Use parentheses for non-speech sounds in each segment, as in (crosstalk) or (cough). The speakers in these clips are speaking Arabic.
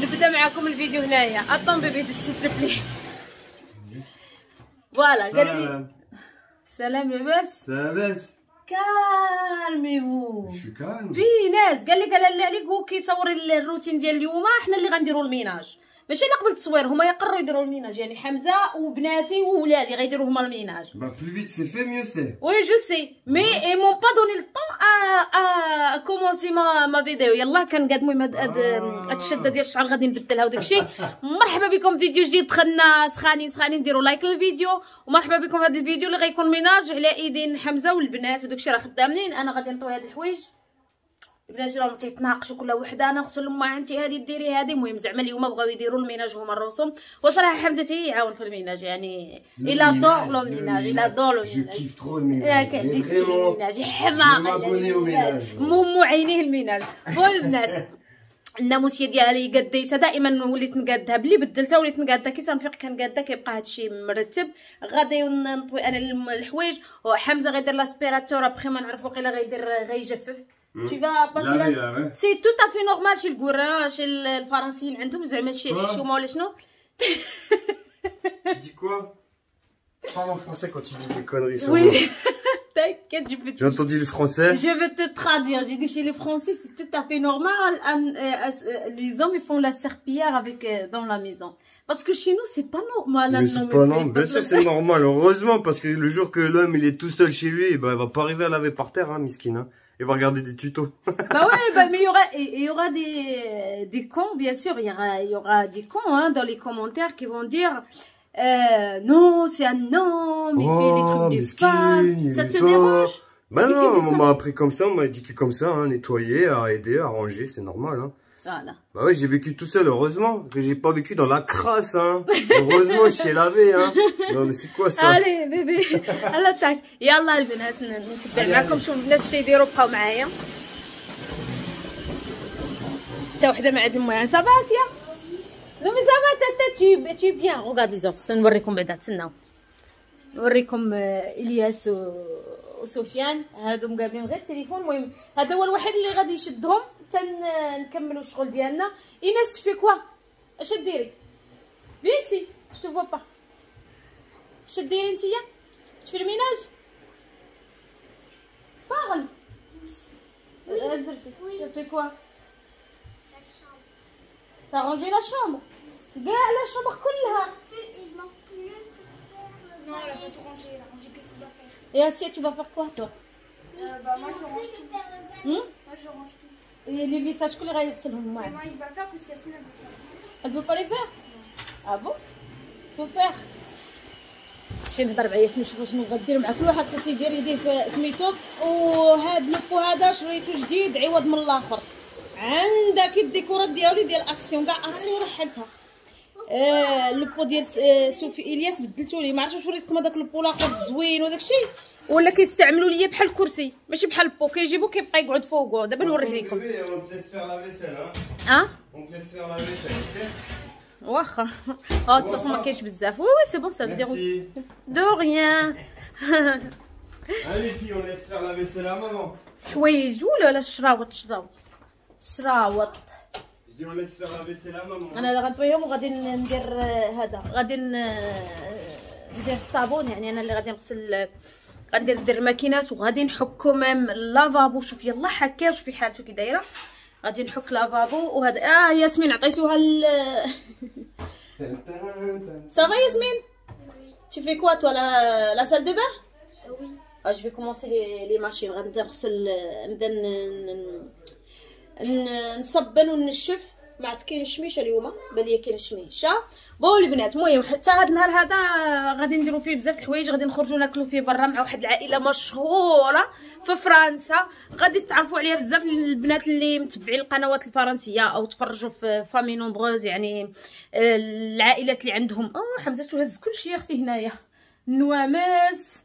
نبدا معكم الفيديو هنايا الطوموبيل تسلف لي فوالا قالوا لي سلام لاباس لاباس كالميمو شو كالم في ناس قال لك انا اللي عليك هو كيصور الروتين ديال اليوم احنا اللي غنديروا الميناج ماشي انا قبل التصوير هما يقروا يديروا الميناج يعني حمزه وبناتي وولادي غيديروا هما الميناج با بلو فيت سي في ميو سي وي جو سي مي اي مون با دوني لو طون ا كومونسي ما ما فيديو يلاه كان قاد المهم ah. هاد الشده ديال الشعر غادي نبدلها وداك الشيء مرحبا بكم فيديو جديد دخلنا سخانين سخانين نديروا لايك للفيديو ومرحبا بكم هذا الفيديو اللي غيكون ميناج على ايدين حمزه والبنات وداك الشيء راه خدامين انا غادي نطوي هاد الحوايج البنات راهم تيتناقشوا كل وحده انا اغسل لما انت هذه ديري هذه المهم زعما اليوم بغاو يديروا الميناج هما الرسوم وصراحه حمزه تيعاون في الميناج يعني الى دور لو ميناج الى دور لو ميناج كيف ترو الميناج الميناج حماقه مو عينيه الميناج بون البنات الناموسيه ديالي قديتها دائما وليت نقادها بلي بدلتها وليت نقادها كي تنفيق كنقادها كيبقى هادشي مرتب غادي نطوي انا الحوايج وحمزه غيدير لاسبيراتور ابخي ما نعرف واقيلا غيدير غيجفف Mm. tu vas passer chez le tout à le normal chez le عندهم chez شي Chez Tu dis quoi Parle en français quand tu dis des conneries sur oui. (laughs) T'inquiète, je peux te... J'ai entendu le français. Je veux te traduire. J'ai dit chez les Français, c'est tout à fait normal. Euh, euh, les hommes, font la serpillère avec, euh, dans la maison. Parce que chez nous, c'est pas normal. Mais c'est pas normal. c'est normal. Heureusement, parce que le jour que l'homme, il est tout seul chez lui, eh ben, il va pas arriver à laver par terre, hein, miskine. Hein et va regarder des tutos. bah ouais, bah, mais il y aura, y aura des, des cons, bien sûr, il y aura, y aura des cons hein, dans les commentaires qui vont dire euh, non, c'est un homme, il fait des trucs de oh, femmes, ça te dérange bah non, on m'a appris comme ça, on m'a éduqué comme ça, hein, nettoyer, à aider, à ranger, c'est normal. Hein. Voilà. Bah ouais, j'ai vécu tout seul, heureusement, que j'ai pas vécu dans la crasse, hein. heureusement, je suis lavé, hein. Non, mais c'est quoi ça Allez, bébé, à l'attaque. Yallah, les بنات, نتبع معكم شوف البنات شنو يديروا بقاو معايا. حتى وحده ما عند امها صافا اسيا لو مي صافا تاتا تي بيان وغاد لي زوغ سنوريكم بعدا تسناو نوريكم إلياس وسفيان هادو مقابلين غير تليفون المهم هذا هو الوحيد اللي غادي يشدهم حتى نكملوا الشغل ديالنا ايناس تفي كوا اش ديري ici, je te vois pas. Je te dis Tu fais le Parle. Oui. Euh, fais quoi La T'as rangé la chambre bien bah, la chambre colle Il Et ainsi, tu vas faire quoi toi euh, bah, hmm? Moi je range لي فيسا شكون غيغسلهم معايا سي با فير باسكو سولا Elle شي نهضر معايا نشوف شنو غدير مع كل واحد خصو يدير يديه في سميتو وهاد لوكو هذا شريتو جديد عوض من الاخر عندك الديكورات ديالي ديال اكسيون كاع اكسيون رحلتها آه ديال آه، سوفي الياس بدلتو ليه ما عرفتش واش وريتكم هذاك لوبو لاخر زوين وداك الشيء ولا كيستعملوا ليا بحال كرسي ماشي بحال البو كيجيبو كيبقى يقعد فوقو دابا نوريه لكم اه واخا اه تفاصيل ما كاينش بزاف وي وي سي بون سا فدير دو ريان حوايج ولا لا الشراوط الشراوط الشراوط انا اللي غنطويهم وغادي ندير آه، هذا غادي آه، ندير الصابون يعني انا اللي غادي نغسل غندير ندير الماكينات وغادي نحك نحكهم لافابو شوف يلا هكا شوفي حالته كي دايره غادي نحك لافابو وهذا اه ياسمين عطيتوها ال صافي (laughs) ياسمين Tu fais quoi toi la, la salle de bain euh, Oui. Ah, je vais commencer les, les machines. نصبن وننشف ما عرفت كاين الشميشه اليوم بان ليا كاين الشميشه بو البنات المهم حتى هاد النهار هذا غادي نديرو فيه بزاف د الحوايج غادي نخرجو ناكلو فيه برا مع واحد العائله مشهوره في فرنسا غادي تعرفوا عليها بزاف البنات اللي متبعين القنوات الفرنسيه او تفرجوا في فامي نومبروز يعني آه، العائلات اللي عندهم اه حمزه تهز كلشي يا اختي هنايا نوامس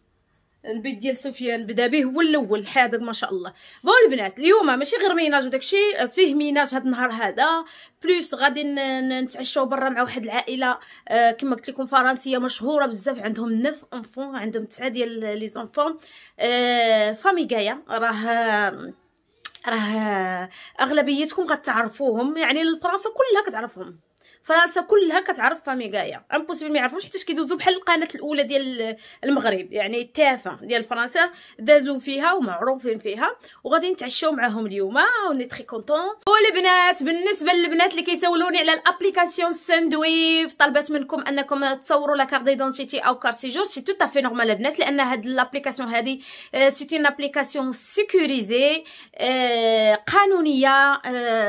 البيت ديال سفيان بدا به هو الاول حاضر ما شاء الله بون البنات اليوم ماشي غير ميناج وداكشي فيه ميناج هاد النهار هذا بلوس غادي نتعشاو برا مع واحد العائله آه، كما قلت لكم فرنسيه مشهوره بزاف عندهم نف انفون عندهم تسعه ديال لي زونفون آه، فامي جايه راه راه اغلبيتكم غتعرفوهم يعني الفرنسا كلها كتعرفهم فرنسا كلها كتعرف فاميغايا امبوسيبل ما يعرفوش حيت كيدوزو بحال القناه الاولى ديال المغرب يعني التافه ديال فرنسا دازو فيها ومعروفين فيها وغادي نتعشاو معاهم اليوم وني تري كونطون والبنات بالنسبه للبنات اللي كيسولوني على الابليكاسيون ساندويف طلبت منكم انكم تصوروا لا كارت ديدونتيتي او كارت سيجور سي تو تافي نورمال البنات لان هاد الابليكاسيون هادي سي تي ابليكاسيون سيكوريزي قانونيه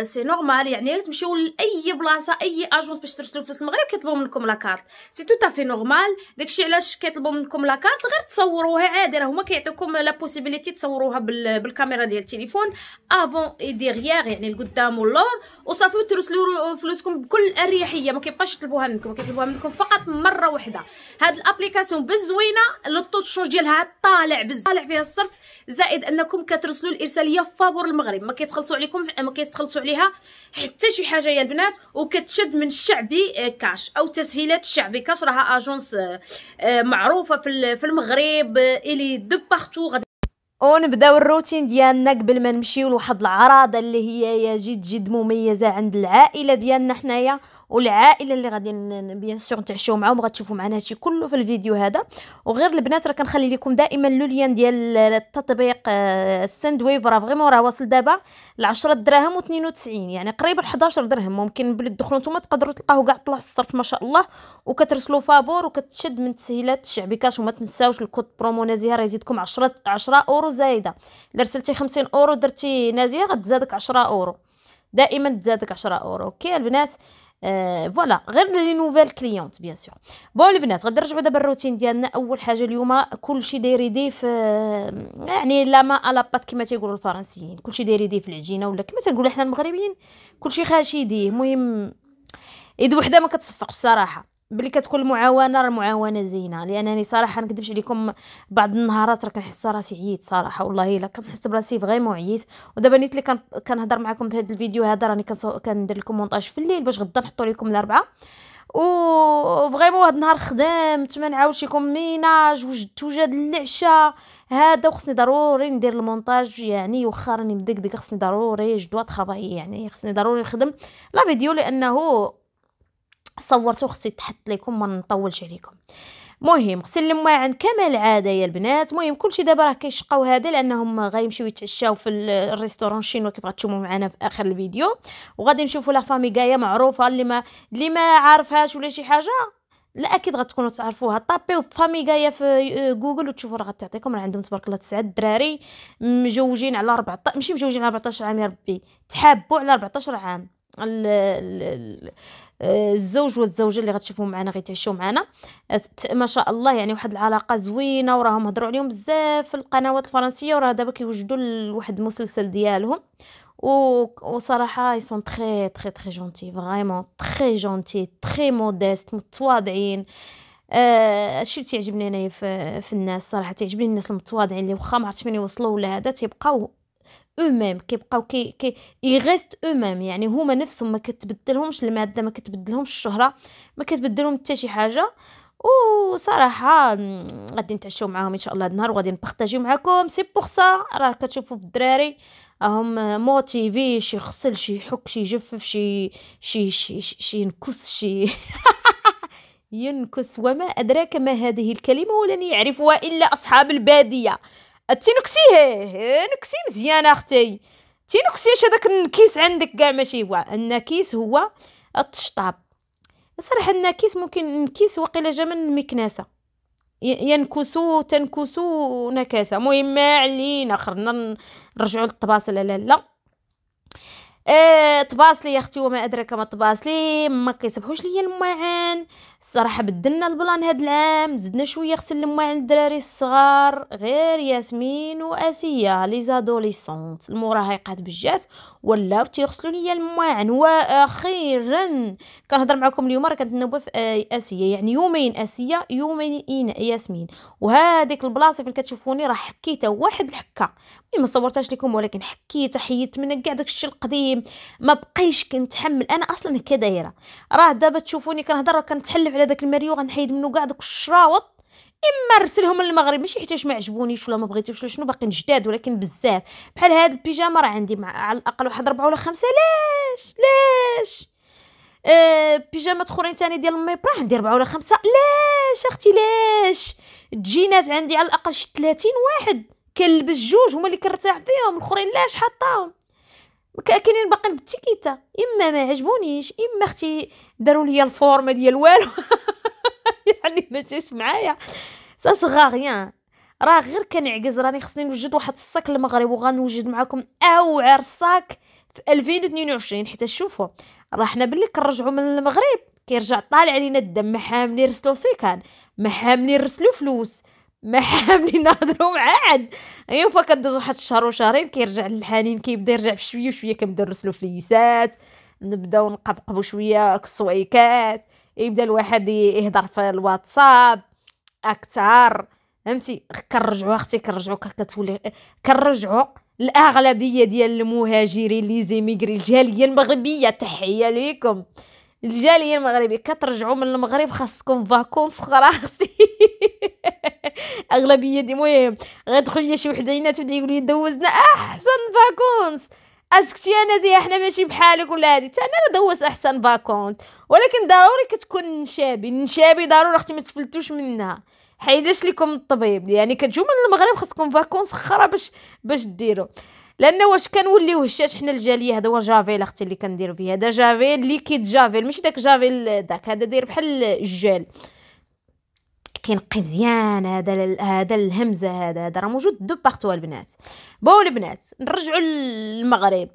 سي آه، نورمال يعني تمشيو لاي بلاصه اي أجور لاجونس باش ترسلوا فلوس المغرب كيطلبوا منكم لا كارت سي توتا في نورمال داكشي علاش كيطلبوا منكم لا كارت غير تصوروها عادي راه هما كيعطيوكم لا بوسيبيليتي تصوروها بال... بالكاميرا ديال التليفون افون اي ديغيير يعني القدام واللور وصافي وترسلوا فلوسكم بكل اريحيه ما كيبقاش يطلبوها منكم كيطلبوها منكم فقط مره واحده هاد الابليكاسيون بزوينه للطوشوش ديالها طالع بز طالع فيها الصرف زائد انكم كترسلوا الارساليه فابور المغرب ما كيتخلصوا عليكم ما كيتخلصوا عليها حتى شي حاجه يا البنات وكتشد من الشعبي آه، كاش او تسهيلات الشعبي كاش راها اجونس آه، آه، معروفه في المغرب الي دو بارتو ونبداو الروتين ديالنا قبل ما نمشيو لواحد العراضه اللي هي يا جد جد مميزه عند العائله ديالنا حنايا والعائله اللي غادي بيان سور نتعشاو معاهم غتشوفوا معنا هادشي كله في الفيديو هذا وغير البنات راه كنخلي لكم دائما لوليان ديال التطبيق آه، الساندويف راه فريمون راه واصل دابا ل 10 دراهم و92 يعني قريب ل 11 درهم ممكن بلي تدخلوا نتوما تقدروا تلقاوه كاع طلع الصرف ما شاء الله وكترسلوا فابور وكتشد من تسهيلات الشعبي كاش وما تنساوش الكود برومو نزيهه راه يزيدكم 10 10 اورو اورو زايده الا رسلتي 50 اورو درتي نازيه غتزادك 10 اورو دائما تزادك 10 اورو اوكي البنات آه فوالا غير لي نوفيل كليونت بيان سور بون البنات غادي نرجعوا دابا الروتين ديالنا اول حاجه اليوم كلشي داير يدي في آه، يعني لا ما على بات كما تيقولوا الفرنسيين كلشي داير يدي في العجينه ولا كما تنقولوا حنا المغربيين كلشي خاشي يديه المهم يد وحده ما كتصفقش الصراحه بلي كتكون المعاونه راه المعاونه زينه لانني صراحه نكذبش عليكم بعض النهارات راه كنحس راسي عييت صراحه والله الا كنحس براسي فريمون عييت ودابا نيت اللي كنهضر معكم في هذا الفيديو هذا راني كندير لكم مونتاج في الليل باش غدا نحطو لكم الاربعه و فريمون هاد النهار خدمت ما نعاودش لكم ميناج وجدت وجد العشاء هذا وخصني ضروري ندير المونتاج يعني واخا راني مدقدق خصني ضروري جدوا طرافاي يعني خصني ضروري نخدم لا فيديو لانه صورتو خصو تحط لكم ما نطولش عليكم مهم غسل المواعن كما العاده يا البنات مهم كلشي دابا راه كيشقاو هذا لانهم غيمشيو يتعشاو في الريستورون الشينو كيف غتشوفوا معنا في اخر الفيديو وغادي نشوفوا لا فامي جايه معروفه اللي ما اللي ما عارفهاش ولا شي حاجه لا اكيد غتكونوا تعرفوها طابيو فامي جايه في آه، جوجل وتشوفوا راه غتعطيكم راه عندهم تبارك الله تسعه الدراري مجوجين على 14 ماشي مجوجين على 14 عام يا ربي تحابوا على 14 عام ال ال آه، الزوج والزوجه اللي غتشوفهم معنا غيتعشوا معنا آه، ما شاء الله يعني واحد العلاقه زوينه وراهم هضروا عليهم بزاف في القنوات الفرنسيه وراه دابا كيوجدوا واحد المسلسل ديالهم وصراحه يسون تري تري تري جونتي فريمون تري جونتي تري موديست متواضعين آه، هادشي آه اللي تيعجبني انايا في, في الناس صراحه تيعجبني الناس المتواضعين اللي واخا ما عرفتش فين يوصلوا ولا هذا تيبقاو ميم كيبقاو كي كي يغيست ميم يعني هما نفسهم ما كتبدلهمش الماده ما كتبدلهمش الشهره ما كتبدلهم حتى شي حاجه وصراحه غادي نتعشاو معاهم ان شاء الله النهار وغادي نبارطاجيو معاكم سي بوغ سا راه كتشوفوا في الدراري راهم موتيفي شي خصل شي يحك شي يجفف شي شي شي, شي ينكس شي (laughs) ينكس وما ادراك ما هذه الكلمه ولن يعرفها الا اصحاب الباديه التينوكسي هي نكسي مزيان اختي اش هذاك النكيس عندك كاع ماشي هو النكيس هو الطشطاب صراحه النكيس ممكن نكيس وقيلا جا من المكناسه ينكسو تنكسو نكاسه مهم ما علينا خرنا نرجعو للطباسل لا لا آه طباسلي يا اختي وما ادراك ما طباسلي ما كيصبحوش ليا المعان الصراحه بدلنا البلان هاد العام زدنا شويه غسل الماء عند الدراري الصغار غير ياسمين واسيه لي زادوليسونت المراهقات بجات ولاو تيغسلوا ليا الماعن واخيرا كنهضر معكم اليوم راه كنتنوب في آه، اسيه يعني يومين اسيه يومين ياسمين وهذيك البلاصه فين كتشوفوني راه حكيتها واحد الحكه ما صورتهاش لكم ولكن حكيتها حيدت منها كاع داكشي القديم ما بقيش كنتحمل انا اصلا هكا دايره راه دابا تشوفوني كنهضر كنتحل نقلب على داك الماريو غنحيد منه كاع دوك الشراوط اما نرسلهم للمغرب ماشي حيتاش ما عجبونيش ولا ما بغيتوش ولا شنو باقي نجداد ولكن بزاف بحال هاد البيجامه راه عندي مع على الاقل واحد ربعه ولا خمسه لاش لاش أه بيجامات اخرين تاني ديال الميبرا عندي ربعه ولا خمسه لاش اختي لاش الجينات عندي على الاقل شي 30 واحد كنلبس جوج هما اللي كنرتاح فيهم الاخرين لاش حطاهم كاينين باقيين بالتيكيتا اما ما عجبونيش اما اختي داروا لي الفورمه ديال والو (laughs) يعني ما تيش معايا سا صغار راه غير كنعكز راني خصني نوجد واحد الصاك المغرب وغنوجد معكم اوعر صاك في 2022 حتى شوفوا راه حنا باللي كنرجعوا من المغرب كيرجع طالع علينا الدم ما حاملين رسلو سيكان ما حاملين رسلو فلوس ما حاملين نهضروا مع حد ايوا كدوز واحد الشهر وشهرين كيرجع للحنين كيبدا يرجع بشويه وشويه كنبدا نرسلو فليسات نبداو نقبقبو شويه كسويكات يبدا الواحد يهضر في الواتساب اكثر فهمتي كنرجعو اختي كنرجعو كتولي كنرجعو الاغلبيه ديال المهاجرين لي زيميغري الجاليه المغربيه تحيه ليكم الجاليه المغربيه كترجعوا من المغرب خاصكم فاكونس خرا اختي (laughs) الاغلبيه دي المهم غيدخل ليا شي وحدينات وبدا يقول لي دوزنا احسن فاكونس اسكتي انا نادية احنا ماشي بحالك ولا هادي حتى انا دوز احسن فاكونس ولكن ضروري كتكون نشابي نشابي ضروري اختي ما تفلتوش منها حيداش لكم الطبيب يعني كتجيو من المغرب خاصكم فاكونس خرا باش باش ديرو لان واش كنوليو هشاش حنا الجاليه هذا هو جافيل اختي اللي كنديرو فيه هذا جافيل ليكيد جافيل ماشي داك جافيل داك هذا داير بحال الجيل كينقي مزيان هذا هذا الهمزه هذا هذا راه موجود دو بارتو البنات بو البنات نرجعوا للمغرب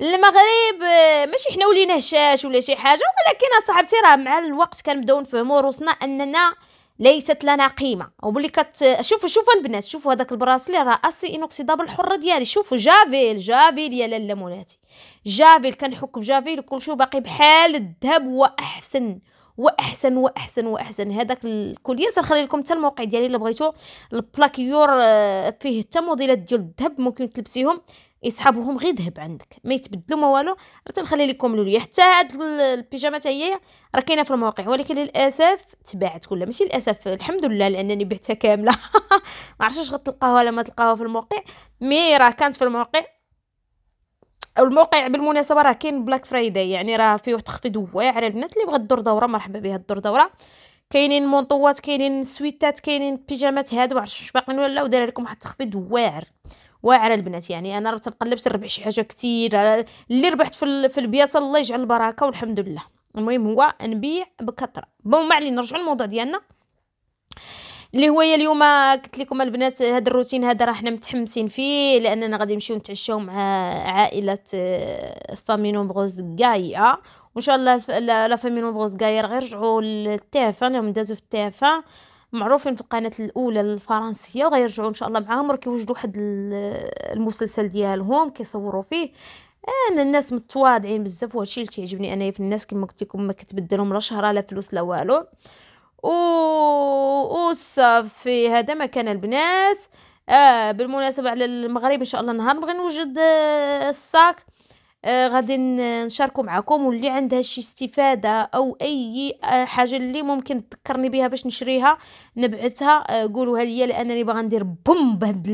المغرب آه، ماشي حنا ولينا هشاش ولا شي حاجه ولكن صاحبتي راه مع الوقت كنبداو نفهموا روسنا اننا ليست لنا قيمه وبلي كت شوفوا شوفوا البنات شوفوا هذاك البراسلي راه اسي انوكسيدابل الحره ديالي شوفوا جافيل جافيل يا لاله مولاتي جافيل كنحك بجافيل وكلشي باقي بحال الذهب واحسن واحسن واحسن واحسن هذاك الكليه تنخلي لكم حتى الموقع ديالي الا بغيتو البلاكيور آه، فيه حتى موديلات ديال الذهب ممكن تلبسيهم يسحبوهم غير ذهب عندك ما يتبدلوا ما والو راه تنخلي لكم لوليا حتى هاد البيجامه حتى هي راه كاينه في الموقع ولكن للاسف تباعت كلها ماشي للاسف الحمد لله لانني بعتها كامله (laughs) ما عرفتش غتلقاوها ولا ما تلقاوها في الموقع مي راه كانت في الموقع الموقع بالمناسبه راه كاين بلاك فرايداي يعني راه فيه تخفيض واعر البنات اللي بغات دور دوره مرحبا بها الدور دوره كاينين مونطوات كاينين سويتات كاينين بيجامات هادو عرفتش واش باقيين ولا ودار لكم واحد التخفيض واعر واعر البنات يعني انا راه تنقلب نربح شي حاجه كثير اللي ربحت في, في البياصه الله يجعل البركه والحمد لله المهم هو نبيع بكثره بون ما علينا نرجعوا للموضوع ديالنا اللي هو اليوم قلت لكم البنات هذا الروتين هذا راه حنا متحمسين فيه لاننا غادي نمشيو نتعشاو مع عائله فامي نومبروز كايا وان شاء الله لا فامي نومبروز كايا غير رجعوا للتافا اليوم دازوا في التافا معروفين في القناه الاولى الفرنسيه وغيرجعوا ان شاء الله معاهم راه كيوجدوا واحد المسلسل ديالهم كيصوروا فيه انا الناس متواضعين بزاف وهادشي اللي تيعجبني انايا في الناس كما قلت لكم ما كتبدلهم لا شهره لا فلوس لا والو وصافي هذا ما كان البنات آه بالمناسبه على المغرب ان شاء الله نهار نبغي نوجد آه الصاك آه غادي نشاركو معكم واللي عندها شي استفاده او اي آه، حاجه اللي ممكن تذكرني بها باش نشريها نبعثها آه، قولوها ليا لانني باغا ندير بوم بهاد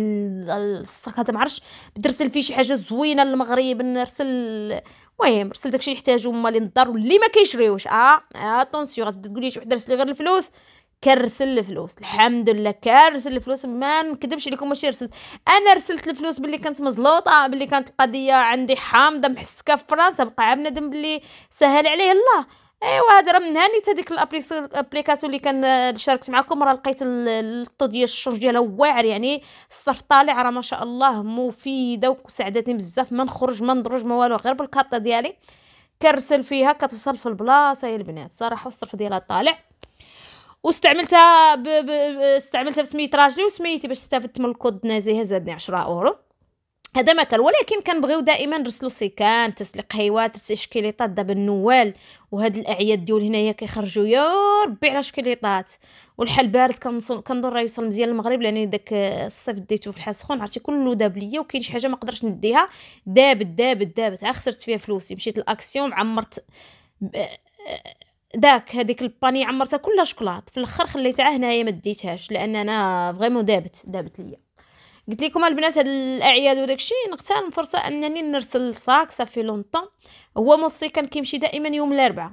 الصك هذا معرفش بدرسل فيه شي حاجه زوينه للمغرب نرسل المهم رسل داكشي يحتاجو هما اللي للدار واللي ما كيشريوش اه اتونسيون آه، غتبدا تقولي شي وحده رسلي غير الفلوس كرسل الفلوس الحمد لله كرسل الفلوس ما نكذبش عليكم واش رسلت انا رسلت الفلوس باللي كانت مزلوطه باللي كانت القضيه عندي حامضه محسكه في فرنسا بقى بنادم باللي سهل عليه الله ايوا راه من هاني هذيك الابليكاسيون اللي كان شاركت معكم راه لقيت الطو ديال الشونج ديالها واعر يعني الصرف طالع راه ما شاء الله مفيده وساعدتني بزاف ما نخرج ما ندرج ما والو غير بالكارطه ديالي كرسل فيها كتوصل في البلاصه يا البنات صراحه الصرف ديالها طالع واستعملتها ب... ب... استعملتها بسمية راجلي وسميتي باش استفدت من الكود نازيه زادني 10 اورو هذا كان ولكن كنبغيو دائما نرسلو سيكان تسليق هيوات تسليق شكيليطات دابا النوال وهاد الاعياد ديال هنايا كيخرجوا يا ربي على شكيليطات والحال بارد كنظن راه يوصل مزيان المغرب لان داك الصيف ديتو في الحال سخون عرفتي كله داب ليا وكاين شي حاجه ما قدرتش نديها دابت دابت دابت عا خسرت فيها فلوسي مشيت الاكسيون عمرت داك هذيك الباني عمرتها كلها شكلاط في الاخر خليتها هنايا ما ديتهاش لان انا فريمون دابت دابت ليا قلت لكم البنات هاد الاعياد وداك الشيء نغتنم فرصه انني نرسل الصاك صافي لونطون هو موسي كان كيمشي دائما يوم الاربعاء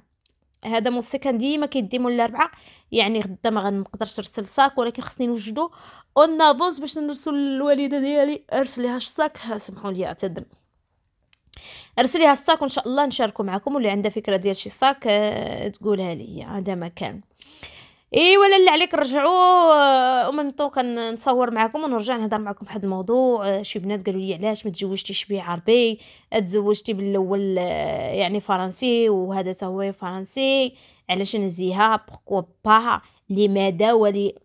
هذا موسي كان ديما كيديمو الاربعاء يعني غدا ما غنقدرش نرسل صاك ولكن خصني نوجدو اون باش نرسل الوالده ديالي ارسل لها الصاك سمحوا لي اعتذر ارسليها الصاك وان شاء الله نشاركو معكم واللي عنده فكره ديال شي صاك آه، تقولها لي هذا مكان اي ولا اللي عليك رجعوا ومن آه، طو كنصور معكم ونرجع نهضر معكم في هذا الموضوع آه، شي بنات قالوا لي علاش ما تزوجتيش بيه عربي تزوجتي بالاول يعني فرنسي وهذا تا هو فرنسي علاش نزيها بوكو با لماذا ولي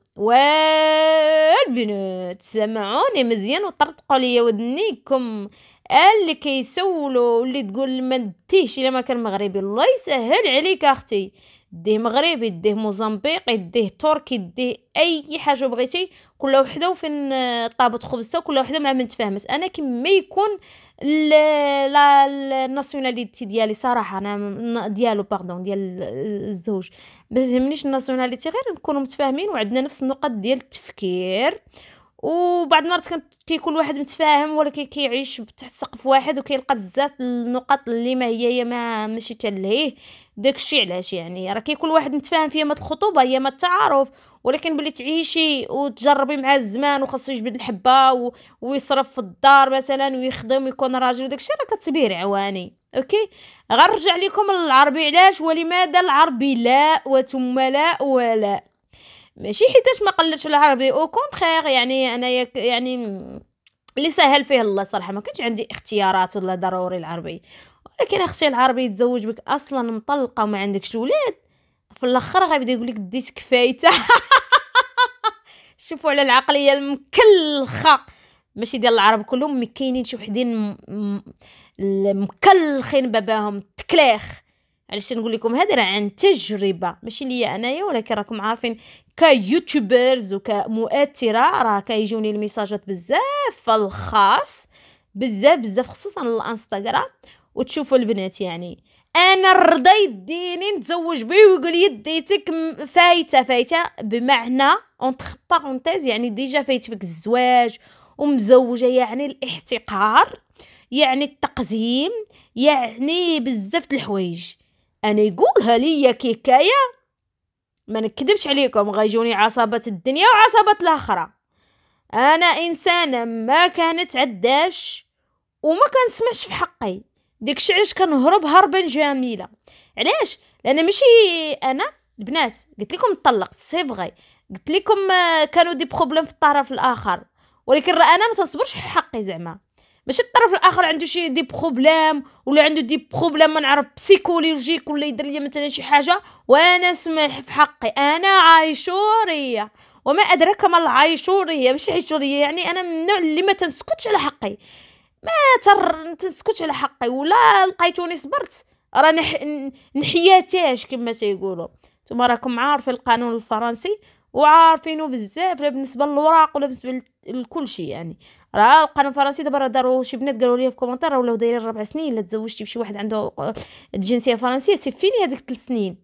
البنات سمعوني مزيان وطرطقوا لي ودنيكم اللي كيسولو اللي تقول ما نديهش الا ما كان مغربي الله يسهل عليك اختي ديه مغربي ديه موزمبيقي ديه تركي ديه اي حاجه بغيتي كل وحده وفين آه، طابت خبزها كل وحده مع من تفاهمت انا كما يكون لا الناسيوناليتي ديالي صراحه انا ديالو باردون ديال آه، الزوج ما يهمنيش الناسيوناليتي غير نكونوا متفاهمين وعندنا نفس النقط ديال التفكير وبعض المرات كيكون واحد متفاهم ولكن كيعيش تحت سقف واحد وكيلقى بزاف النقط اللي ما هي هي ما ماشي تلهيه داكشي علاش يعني راه كيكون واحد متفاهم في يامات الخطوبه يا مات التعارف ولكن بلي تعيشي وتجربي مع الزمان وخاصو يجبد الحبه و... ويصرف في الدار مثلا ويخدم ويكون راجل وداكشي راه كتصبير عواني اوكي غنرجع لكم العربي علاش ولماذا العربي لا وثم لا ولا ماشي حيتاش ما قلبتش على العربي او كونترير يعني انا يعني اللي سهل فيه الله صراحه ما كانش عندي اختيارات ولا ضروري العربي ولكن اختي العربي يتزوج بك اصلا مطلقه وما عندكش ولاد في الاخر غيبدا يقول لك ديت كفايته (laughs) شوفوا على العقليه المكلخه ماشي ديال العرب كلهم مي كاينين شي وحدين مكلخين باباهم تكلاخ علاش نقول لكم هذه راه عن تجربه ماشي ليا انايا ولكن راكم عارفين كيوتيوبرز وكمؤثره راه كيجوني الميساجات بزاف الخاص بزاف بزاف خصوصا الانستغرام وتشوفوا البنات يعني انا الرضا يديني نتزوج بيه ويقول يديتك فايته فايته بمعنى اونتر بارونتيز يعني ديجا فايت فيك الزواج ومزوجه يعني الاحتقار يعني التقزيم يعني بزاف د الحوايج انا يقولها ليا كيكايه ما نكذبش عليكم غيجوني عصبات الدنيا وعصبات الاخرى انا انسانه ما عداش وما كنسمعش في حقي ديك علاش كنهرب هربا جميله علاش لان ماشي انا البنات قلت لكم طلقت سي فغي قلت لكم آه، كانوا دي بروبليم في الطرف الاخر ولكن راه انا ما تنصبرش حقي زعما ماشي الطرف الاخر عنده شي دي بروبليم ولا عنده دي بروبليم ما نعرف بسيكولوجيك ولا يدير لي مثلا شي حاجه وانا سمح في حقي انا عايشوريه وما ادراك ما العايشوريه ماشي عايشوريه يعني انا من النوع اللي ما تنسكتش على حقي ما تر... تنسكتش على حقي ولا لقيتوني صبرت راني نحياتاش كما تيقولوا نتوما راكم عارفين القانون الفرنسي وعارفينه بزاف لا بالنسبه للوراق ولا بالنسبه لكل شيء يعني راه القانون الفرنسي دابا راه داروا شي بنات قالوا لي في كومونتير راه ولاو دايرين ربع سنين الا تزوجتي بشي واحد عنده آه، الجنسيه الفرنسيه سي فيني هذيك ثلاث سنين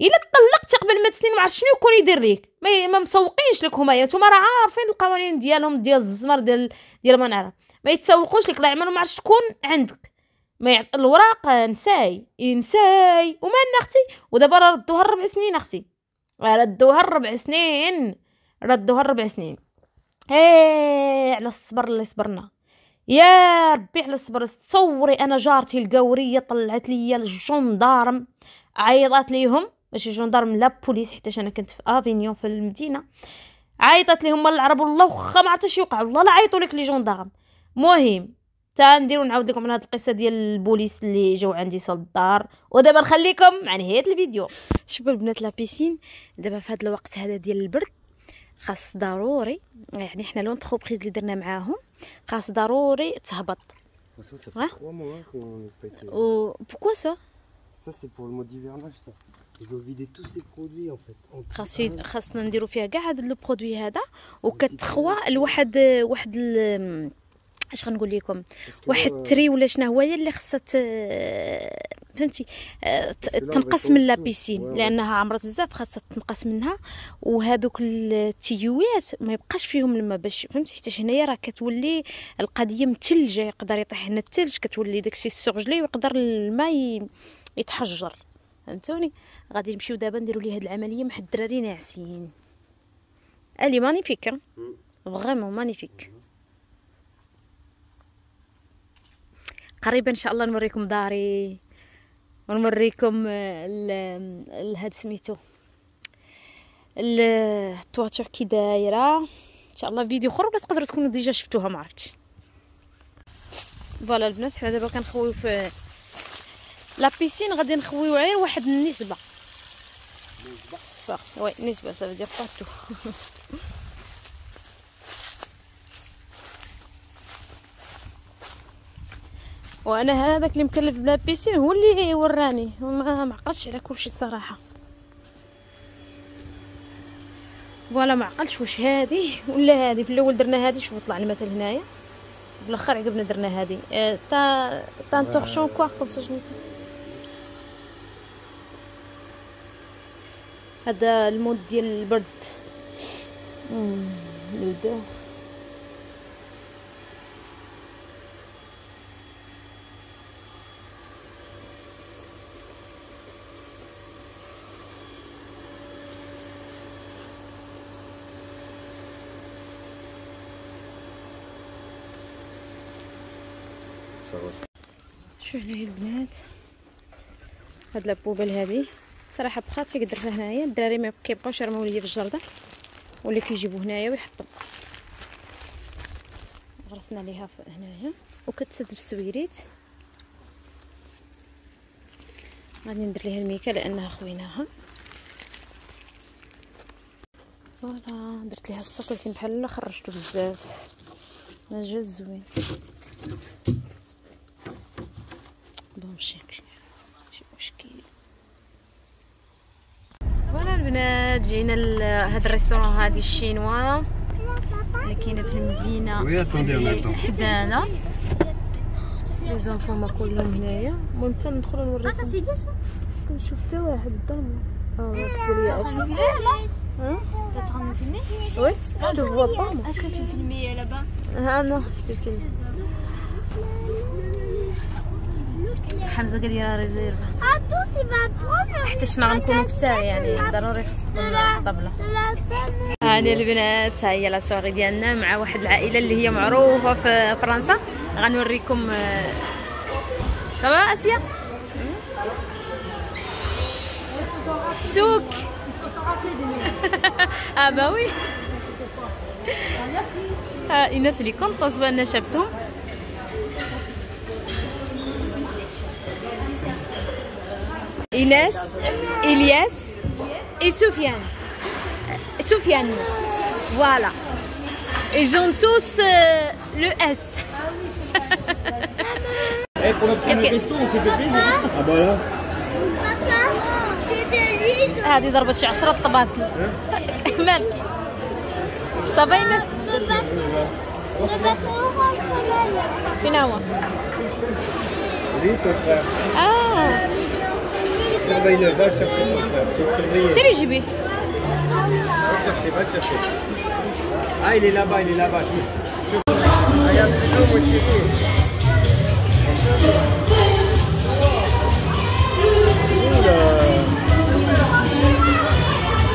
الا طلقتي قبل ما تسنين ما عرفت شنو يكون يدير ليك ما, ما مسوقينش لك هما نتوما راه عارفين القوانين ديالهم ديال الزمر ديال ديال ما نعرف ما يتسوقوش لك لا عمر ما عرفتش تكون عندك ما يعطي الوراق نساي نساي وما اختي ودابا راه ردوها ربع سنين اختي ردوها ربع سنين ردوها ربع سنين هاي على الصبر اللي صبرنا يا ربي على الصبر تصوري انا جارتي القوريه طلعت لي الجندارم عيطات ليهم ماشي جندارم لا بوليس حتى انا كنت في افينيون في المدينه عيطات ليهم العرب والله واخا ما عرفتش اش يوقع والله لا عيطوا لك لي جندارم مهم تا نديرو نعاود لكم على هاد القصه ديال البوليس اللي جاو عندي صال الدار ودابا نخليكم مع نهايه الفيديو شوفوا البنات لابيسين دابا في هاد الوقت هذا ديال البرد خاص ضروري يعني حنا لونتربريز اللي درنا معاهم خاص ضروري تهبط و بوكو سا Ça, c'est pour le mode hivernage, ça. Je dois vider tous ces produits, en خاصني خاصنا نديرو فيها كاع لو برودوي هذا وكتخوى لواحد واحد اش غنقول لكم واحد التري ولا شنو هويا اللي خصها فهمتي تنقص من لابيسين لانها عمرت بزاف خاصها تنقص منها وهذوك التيويات ما يبقاش فيهم الماء باش فهمتي حيت هنايا راه كتولي القضيه متلجه يقدر يطيح هنا الثلج كتولي داكشي السوق ويقدر الماء يتحجر فهمتوني غادي نمشيو دابا نديروا لي هذه العمليه مع الدراري ناعسين الي مانيفيك فريمون مانيفيك قريبا ان شاء الله نوريكم داري ونوريكم هاد سميتو التواتر كي دايره ان شاء الله فيديو اخر ولا تقدروا تكونوا ديجا شفتوها ما عرفتش فوالا البنات حنا دابا كنخويو في لا بيسين غادي نخويو غير واحد النسبه نسبه صافي وي نسبه صافي ديال بارتو (laughs) وانا هذاك اللي مكلف بلا بيسين هو اللي وراني وما معقلتش على كلشي الصراحه فوالا معقلش واش هادي ولا هادي في الاول درنا هادي شوف طلع المثل هنايا في الاخر عقبنا درنا هادي اه تا تا نتورشون كوا كوم سا هذا المود ديال البرد لو شوفوا هنايا البنات هاد لابوبل هادي صراحه بخاتيك درتها هنايا الدراري ما كيبقاوش يرموا ليا في الجرده ولا كيجيبوا هنايا ويحطوا غرسنا ليها هنايا وكتسد بالسويريت غادي ندير ليها الميكا لانها خويناها فوالا درت ليها السطل كي بحال لا خرجته بزاف ما زوين شكل شي مشكل فوالا البنات جينا لهذا الريستوران هادي الشينوا اللي كاينه في المدينه وي اتوندي حدانا لي زونفو ما كلهم هنايا المهم حتى ندخلوا نوريكم آه، كنشوف حتى واحد الظلمه اه كتب لي اشوف Oui, je te vois وي شتو ce que tu filmais là-bas Ah non, je te filme. حمزه قال لي راه ريزيرف حتى شنا غنكونو في يعني ضروري خص تكون الطبله هاني البنات ها هي لا سواري ديالنا مع واحد العائله اللي هي معروفه في فرنسا غنوريكم تمام آه، اسيا سوق (laughs) اه ها الناس اللي كنت طازبه بان شفتهم إيلاس إلياس et Soufiane. Soufiane. Voilà. Ils ont tous euh, le S. hey, pour notre premier resto, on s'est fait plaisir. Ah bah là. هذه ضربة شي 10 طباسل مالك صبينا فين هو؟ اه C'est le va chercher frère. Va chercher, chercher. Ah, il est là-bas, il est là-bas. Regarde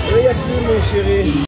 Regarde mon chéri.